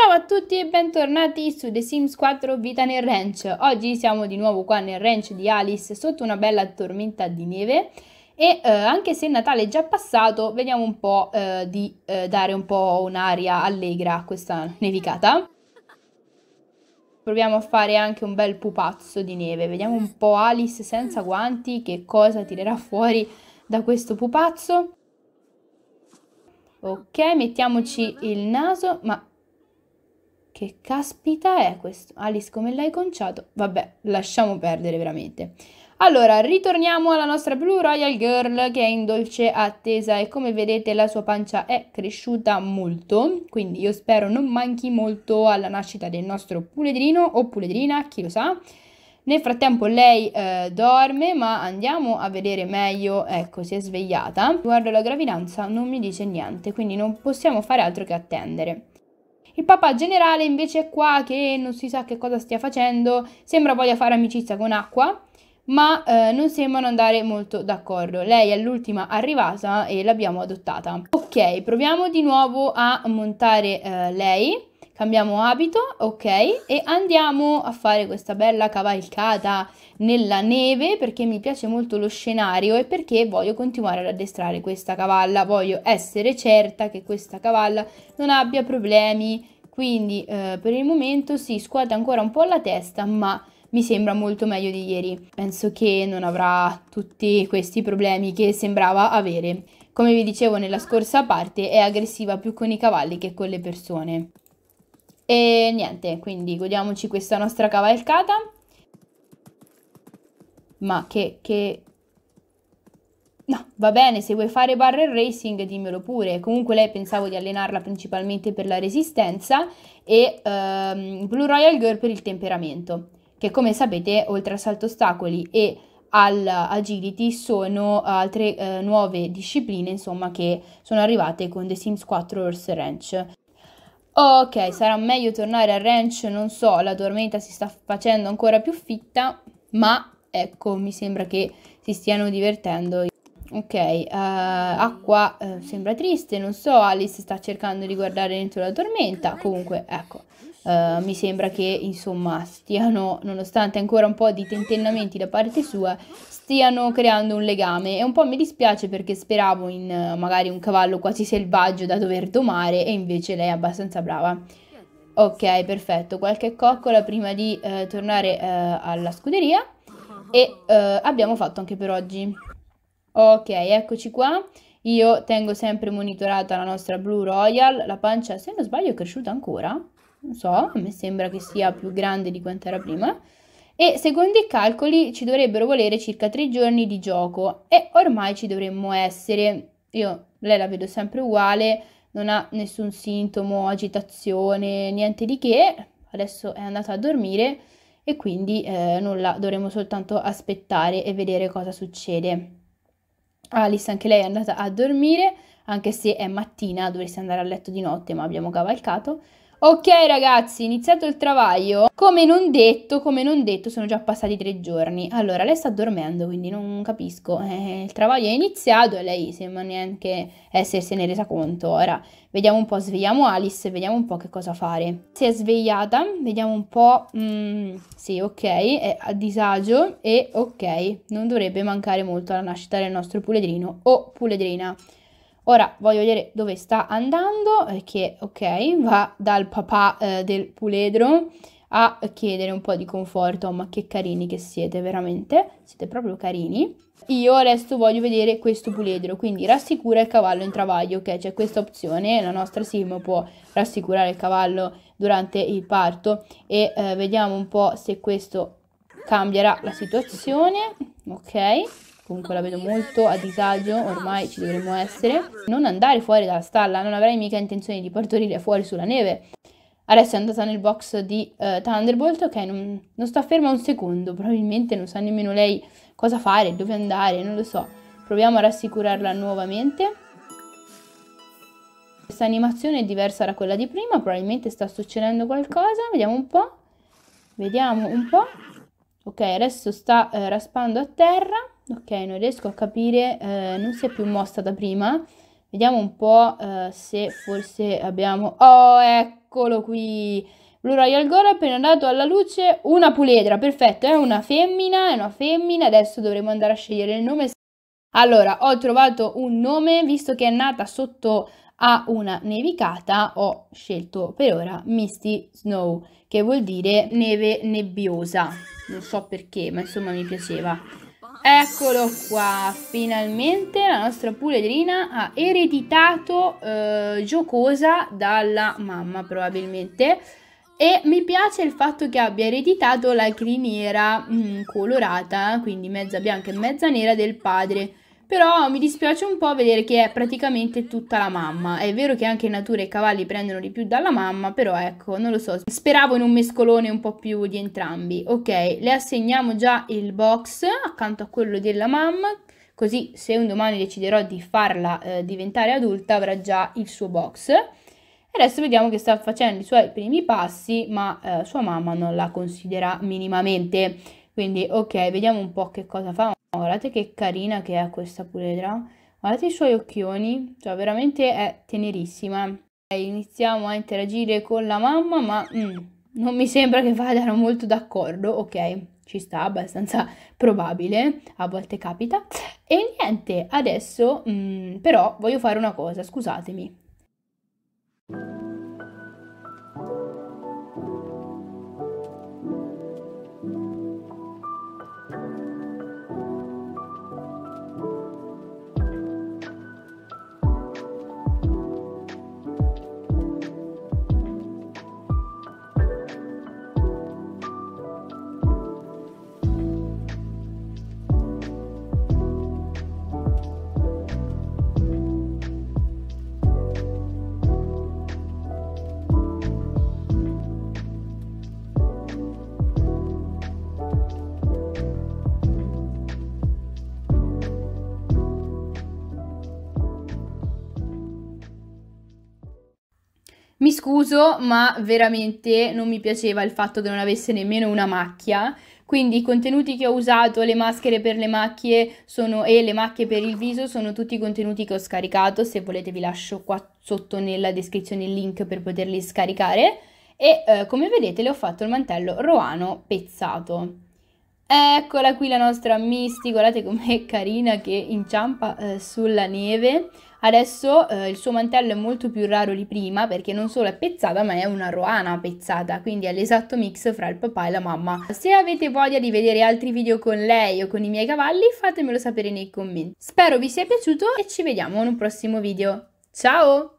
Ciao a tutti e bentornati su The Sims 4 Vita nel Ranch. Oggi siamo di nuovo qua nel ranch di Alice sotto una bella tormenta di neve e eh, anche se Natale è già passato vediamo un po' eh, di eh, dare un po' un'aria allegra a questa nevicata. Proviamo a fare anche un bel pupazzo di neve, vediamo un po' Alice senza guanti che cosa tirerà fuori da questo pupazzo. Ok, mettiamoci il naso, ma che caspita è questo? Alice, come l'hai conciato? Vabbè, lasciamo perdere veramente. Allora, ritorniamo alla nostra Blue Royal Girl che è in dolce attesa e come vedete la sua pancia è cresciuta molto, quindi io spero non manchi molto alla nascita del nostro puledrino o puledrina, chi lo sa. Nel frattempo lei eh, dorme, ma andiamo a vedere meglio, ecco, si è svegliata. Guardo la gravidanza non mi dice niente, quindi non possiamo fare altro che attendere. Il papà generale invece è qua che non si sa che cosa stia facendo, sembra voglia fare amicizia con Acqua, ma eh, non sembrano andare molto d'accordo. Lei è l'ultima arrivata e l'abbiamo adottata. Ok, proviamo di nuovo a montare eh, lei cambiamo abito, ok, e andiamo a fare questa bella cavalcata nella neve perché mi piace molto lo scenario e perché voglio continuare ad addestrare questa cavalla, voglio essere certa che questa cavalla non abbia problemi, quindi eh, per il momento si scuote ancora un po' la testa, ma mi sembra molto meglio di ieri. Penso che non avrà tutti questi problemi che sembrava avere. Come vi dicevo nella scorsa parte, è aggressiva più con i cavalli che con le persone. E niente, quindi godiamoci questa nostra cavalcata. Ma che, che... No, va bene, se vuoi fare barrel racing dimmelo pure. Comunque lei pensavo di allenarla principalmente per la resistenza e ehm, Blue Royal Girl per il temperamento. Che come sapete, oltre al salto ostacoli e all'agility sono altre eh, nuove discipline, insomma, che sono arrivate con The Sims 4 Horse Ranch ok, sarà meglio tornare al ranch, non so, la tormenta si sta facendo ancora più fitta, ma ecco, mi sembra che si stiano divertendo Ok, uh, Acqua uh, sembra triste, non so, Alice sta cercando di guardare dentro la tormenta, comunque ecco, uh, mi sembra che insomma stiano, nonostante ancora un po' di tentennamenti da parte sua, stiano creando un legame e un po' mi dispiace perché speravo in magari un cavallo quasi selvaggio da dover domare e invece lei è abbastanza brava. Ok, perfetto, qualche coccola prima di tornare alla scuderia e abbiamo fatto anche per oggi. Ok, eccoci qua. Io tengo sempre monitorata la nostra Blue Royal, la pancia se non sbaglio è cresciuta ancora, non so, a me sembra che sia più grande di quanto era prima. E secondo i calcoli ci dovrebbero volere circa tre giorni di gioco e ormai ci dovremmo essere, io lei la vedo sempre uguale, non ha nessun sintomo, agitazione, niente di che, adesso è andata a dormire e quindi eh, nulla, dovremo soltanto aspettare e vedere cosa succede. Alice anche lei è andata a dormire, anche se è mattina, dovresti andare a letto di notte, ma abbiamo cavalcato. Ok ragazzi, iniziato il travaglio. Come non detto, come non detto, sono già passati tre giorni. Allora, lei sta dormendo, quindi non capisco. Eh, il travaglio è iniziato e lei sembra neanche essersene eh, resa conto. Ora, vediamo un po', svegliamo Alice, vediamo un po' che cosa fare. Si è svegliata, vediamo un po'... Mm, sì, ok, è a disagio e ok, non dovrebbe mancare molto alla nascita del nostro puledrino o puledrina. Ora voglio vedere dove sta andando, che ok, va dal papà eh, del puledro a chiedere un po' di conforto, ma che carini che siete, veramente, siete proprio carini. Io adesso voglio vedere questo puledro, quindi rassicura il cavallo in travaglio, ok? C'è questa opzione, la nostra sim può rassicurare il cavallo durante il parto e eh, vediamo un po' se questo cambierà la situazione, ok? comunque la vedo molto a disagio, ormai ci dovremmo essere, non andare fuori dalla stalla, non avrei mica intenzione di partorire fuori sulla neve. Adesso è andata nel box di uh, Thunderbolt, ok, non, non sta ferma un secondo, probabilmente non sa nemmeno lei cosa fare, dove andare, non lo so. Proviamo a rassicurarla nuovamente. Questa animazione è diversa da quella di prima, probabilmente sta succedendo qualcosa, vediamo un po'. Vediamo un po'. Ok, adesso sta eh, raspando a terra. Ok, non riesco a capire, eh, non si è più mossa da prima. Vediamo un po' eh, se forse abbiamo... Oh, eccolo qui! Blue Royal Gore ha appena dato alla luce una puledra, perfetto, è una femmina, è una femmina, adesso dovremo andare a scegliere il nome. Allora, ho trovato un nome, visto che è nata sotto a una nevicata, ho scelto per ora Misty Snow, che vuol dire neve nebbiosa. Non so perché, ma insomma mi piaceva. Eccolo qua, finalmente la nostra puledrina ha ereditato eh, giocosa dalla mamma probabilmente e mi piace il fatto che abbia ereditato la criniera mh, mm, colorata, quindi mezza bianca e mezza nera del padre però mi dispiace un po' vedere che è praticamente tutta la mamma. È vero che anche in natura i cavalli prendono di più dalla mamma, però ecco, non lo so. Speravo in un mescolone un po' più di entrambi. Ok, le assegniamo già il box accanto a quello della mamma, così se un domani deciderò di farla eh, diventare adulta avrà già il suo box. Adesso vediamo che sta facendo i suoi primi passi, ma eh, sua mamma non la considera minimamente. Quindi ok, vediamo un po' che cosa fa. Oh, guardate che carina che è questa puledra. Guardate i suoi occhioni, cioè veramente è tenerissima. Eh, iniziamo a interagire con la mamma, ma mm, non mi sembra che vadano molto d'accordo, ok? Ci sta, abbastanza probabile, a volte capita. E niente, adesso mm, però voglio fare una cosa, scusatemi. Mi scuso, ma veramente non mi piaceva il fatto che non avesse nemmeno una macchia. Quindi i contenuti che ho usato, le maschere per le macchie sono, e le macchie per il viso sono tutti i contenuti che ho scaricato. Se volete vi lascio qua sotto nella descrizione il link per poterli scaricare. E eh, come vedete le ho fatto il mantello roano pezzato. Eccola qui la nostra Misty, guardate com'è carina che inciampa eh, sulla neve. Adesso eh, il suo mantello è molto più raro di prima perché non solo è pezzata ma è una roana pezzata, quindi è l'esatto mix fra il papà e la mamma. Se avete voglia di vedere altri video con lei o con i miei cavalli fatemelo sapere nei commenti. Spero vi sia piaciuto e ci vediamo in un prossimo video. Ciao!